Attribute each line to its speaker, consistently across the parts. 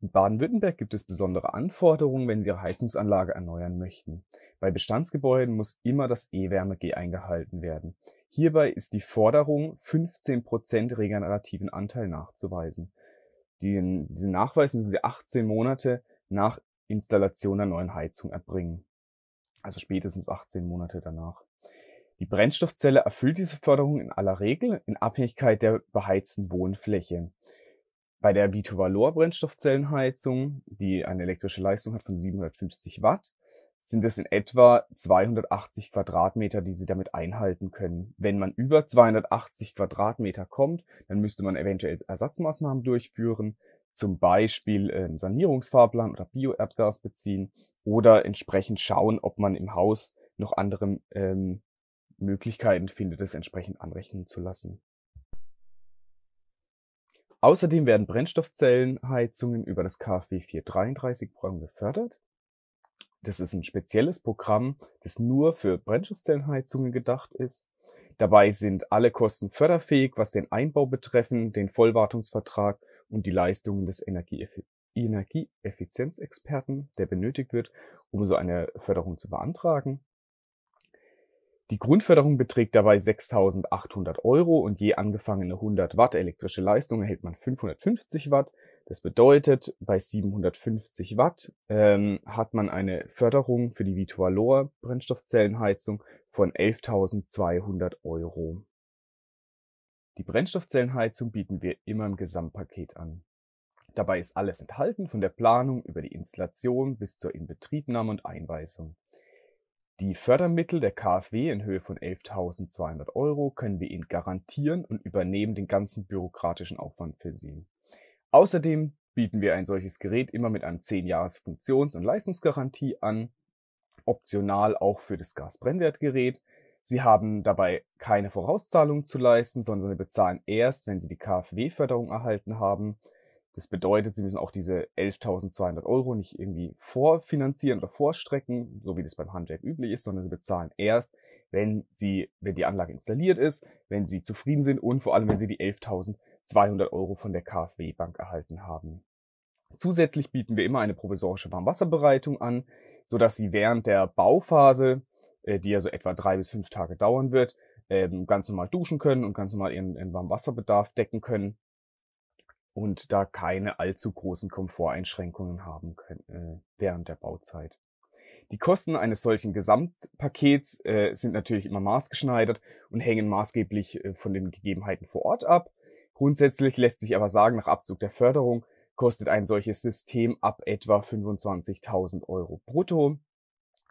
Speaker 1: In Baden-Württemberg gibt es besondere Anforderungen, wenn Sie Ihre Heizungsanlage erneuern möchten. Bei Bestandsgebäuden muss immer das E-Wärme-G eingehalten werden. Hierbei ist die Forderung, 15% Prozent regenerativen Anteil nachzuweisen. Den, diesen Nachweis müssen Sie 18 Monate nach Installation der neuen Heizung erbringen. Also spätestens 18 Monate danach. Die Brennstoffzelle erfüllt diese Förderung in aller Regel in Abhängigkeit der beheizten Wohnfläche. Bei der Vitovalor Brennstoffzellenheizung, die eine elektrische Leistung hat von 750 Watt, sind es in etwa 280 Quadratmeter, die sie damit einhalten können. Wenn man über 280 Quadratmeter kommt, dann müsste man eventuell Ersatzmaßnahmen durchführen, zum Beispiel einen Sanierungsfahrplan oder Bioerdgas beziehen oder entsprechend schauen, ob man im Haus noch andere ähm, Möglichkeiten findet, es entsprechend anrechnen zu lassen. Außerdem werden Brennstoffzellenheizungen über das KfW 433-Programm gefördert. Das ist ein spezielles Programm, das nur für Brennstoffzellenheizungen gedacht ist. Dabei sind alle Kosten förderfähig, was den Einbau betreffen, den Vollwartungsvertrag und die Leistungen des Energieeffi Energieeffizienzexperten, der benötigt wird, um so eine Förderung zu beantragen. Die Grundförderung beträgt dabei 6.800 Euro und je angefangene 100 Watt elektrische Leistung erhält man 550 Watt. Das bedeutet, bei 750 Watt ähm, hat man eine Förderung für die Vitualor Brennstoffzellenheizung von 11.200 Euro. Die Brennstoffzellenheizung bieten wir immer im Gesamtpaket an. Dabei ist alles enthalten, von der Planung über die Installation bis zur Inbetriebnahme und Einweisung. Die Fördermittel der KfW in Höhe von 11.200 Euro können wir Ihnen garantieren und übernehmen den ganzen bürokratischen Aufwand für Sie. Außerdem bieten wir ein solches Gerät immer mit einem 10-Jahres Funktions- und Leistungsgarantie an, optional auch für das Gasbrennwertgerät. Sie haben dabei keine Vorauszahlungen zu leisten, sondern bezahlen erst, wenn Sie die KfW-Förderung erhalten haben das bedeutet, sie müssen auch diese 11.200 Euro nicht irgendwie vorfinanzieren oder vorstrecken, so wie das beim Handwerk üblich ist, sondern sie bezahlen erst, wenn sie, wenn die Anlage installiert ist, wenn sie zufrieden sind und vor allem, wenn sie die 11.200 Euro von der KfW Bank erhalten haben. Zusätzlich bieten wir immer eine provisorische Warmwasserbereitung an, so dass sie während der Bauphase, äh, die ja so etwa drei bis fünf Tage dauern wird, ähm, ganz normal duschen können und ganz normal ihren Warmwasserbedarf decken können und da keine allzu großen Komforteinschränkungen haben können äh, während der Bauzeit. Die Kosten eines solchen Gesamtpakets äh, sind natürlich immer maßgeschneidert und hängen maßgeblich äh, von den Gegebenheiten vor Ort ab. Grundsätzlich lässt sich aber sagen, nach Abzug der Förderung kostet ein solches System ab etwa 25.000 Euro brutto.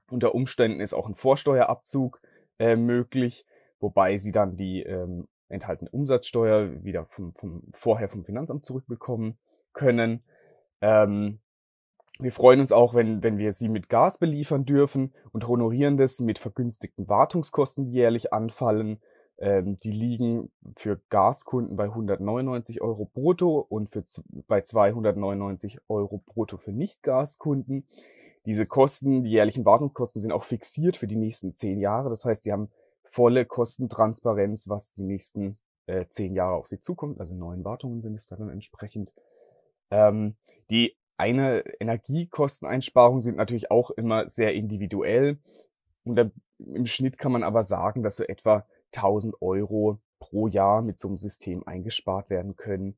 Speaker 1: Unter Umständen ist auch ein Vorsteuerabzug äh, möglich, wobei sie dann die ähm, enthalten Umsatzsteuer wieder vom, vom vorher vom Finanzamt zurückbekommen können. Ähm, wir freuen uns auch, wenn, wenn wir sie mit Gas beliefern dürfen und honorieren das mit vergünstigten Wartungskosten, die jährlich anfallen. Ähm, die liegen für Gaskunden bei 199 Euro brutto und für, bei 299 Euro brutto für Nicht-Gaskunden. Diese Kosten, die jährlichen Wartungskosten sind auch fixiert für die nächsten zehn Jahre. Das heißt, sie haben volle Kostentransparenz, was die nächsten äh, zehn Jahre auf sie zukommt. Also neun Wartungen sind es da dann entsprechend. Ähm, die eine Energiekosteneinsparung sind natürlich auch immer sehr individuell. Und im Schnitt kann man aber sagen, dass so etwa 1000 Euro pro Jahr mit so einem System eingespart werden können.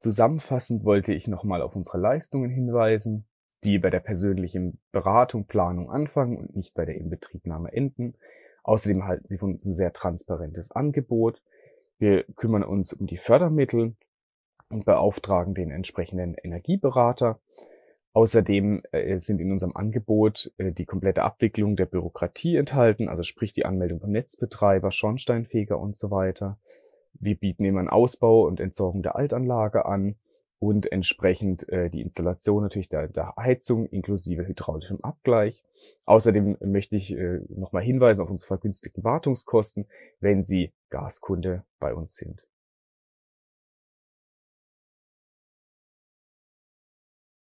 Speaker 1: Zusammenfassend wollte ich nochmal auf unsere Leistungen hinweisen die bei der persönlichen Beratung, Planung anfangen und nicht bei der Inbetriebnahme enden. Außerdem halten sie von uns ein sehr transparentes Angebot. Wir kümmern uns um die Fördermittel und beauftragen den entsprechenden Energieberater. Außerdem äh, sind in unserem Angebot äh, die komplette Abwicklung der Bürokratie enthalten, also sprich die Anmeldung beim Netzbetreiber, Schornsteinfeger und so weiter. Wir bieten immer einen Ausbau und Entsorgung der Altanlage an und entsprechend äh, die Installation natürlich der, der Heizung inklusive hydraulischem Abgleich. Außerdem möchte ich äh, nochmal hinweisen auf unsere vergünstigten Wartungskosten, wenn Sie Gaskunde bei uns sind.